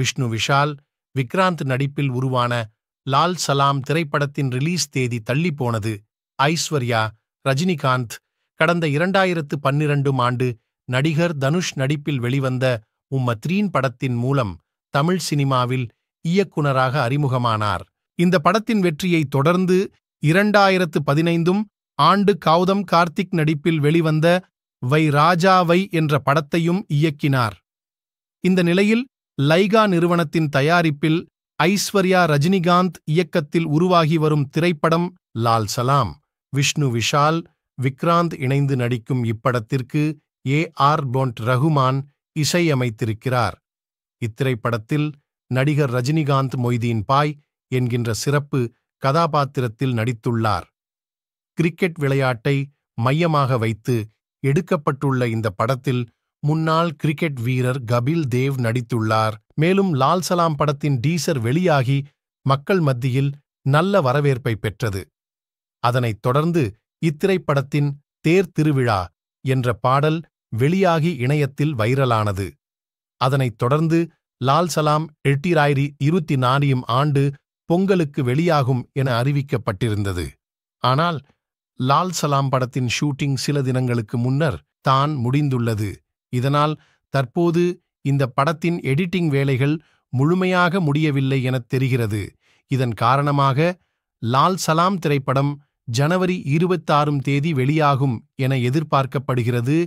விஷ்ணு விஷால் விக்ராந்த் நடிப்பில் உருவான லால் சலாம் திரைப்படத்தின் ரிலீஸ் தேதி தள்ளிப்போனது ஐஸ்வர்யா ரஜினிகாந்த் கடந்த இரண்டாயிரத்து பன்னிரண்டும் ஆண்டு நடிகர் தனுஷ் நடிப்பில் வெளிவந்த உம்மத்ரீன் படத்தின் மூலம் தமிழ் சினிமாவில் இயக்குனராக அறிமுகமானார் இந்த படத்தின் வெற்றியை தொடர்ந்து இரண்டாயிரத்து பதினைந்தும் ஆண்டு கௌதம் கார்த்திக் நடிப்பில் வெளிவந்த வை ராஜா வை என்ற படத்தையும் இயக்கினார் இந்த நிலையில் லைகா நிறுவனத்தின் தயாரிப்பில் ஐஸ்வர்யா ரஜினிகாந்த் இயக்கத்தில் உருவாகி வரும் திரைப்படம் லால் சலாம் விஷ்ணு விஷால் விக்ராந்த் இணைந்து நடிக்கும் இப்படத்திற்கு ஏ ஆர் போண்ட் ரகுமான் இசையமைத்திருக்கிறார் இத்திரைப்படத்தில் நடிகர் ரஜினிகாந்த் மொய்தீன் பாய் என்கின்ற சிறப்பு கதாபாத்திரத்தில் நடித்துள்ளார் கிரிக்கெட் விளையாட்டை மையமாக வைத்து எடுக்கப்பட்டுள்ள இந்த படத்தில் முன்னாள் கிரிக்கெட் வீரர் கபில் தேவ் நடித்துள்ளார் மேலும் லால் சலாம் படத்தின் டீசர் வெளியாகி மக்கள் மத்தியில் நல்ல வரவேற்பை பெற்றது அதனைத் தொடர்ந்து இத்திரைப்படத்தின் தேர் திருவிழா என்ற பாடல் வெளியாகி இணையத்தில் வைரலானது அதனைத் தொடர்ந்து லால் சலாம் எட்டிராயிரி இருபத்தி நான்கும் ஆண்டு பொங்கலுக்கு வெளியாகும் என அறிவிக்கப்பட்டிருந்தது ஆனால் லால் சலாம் படத்தின் ஷூட்டிங் சில தினங்களுக்கு முன்னர் தான் முடிந்துள்ளது இதனால் தற்போது இந்த படத்தின் எடிட்டிங் வேலைகள் முழுமையாக முடியவில்லை எனத் தெரிகிறது இதன் காரணமாக லால் சலாம் திரைப்படம் ஜனவரி இருபத்தாறும் தேதி வெளியாகும் என எதிர்பார்க்கப்படுகிறது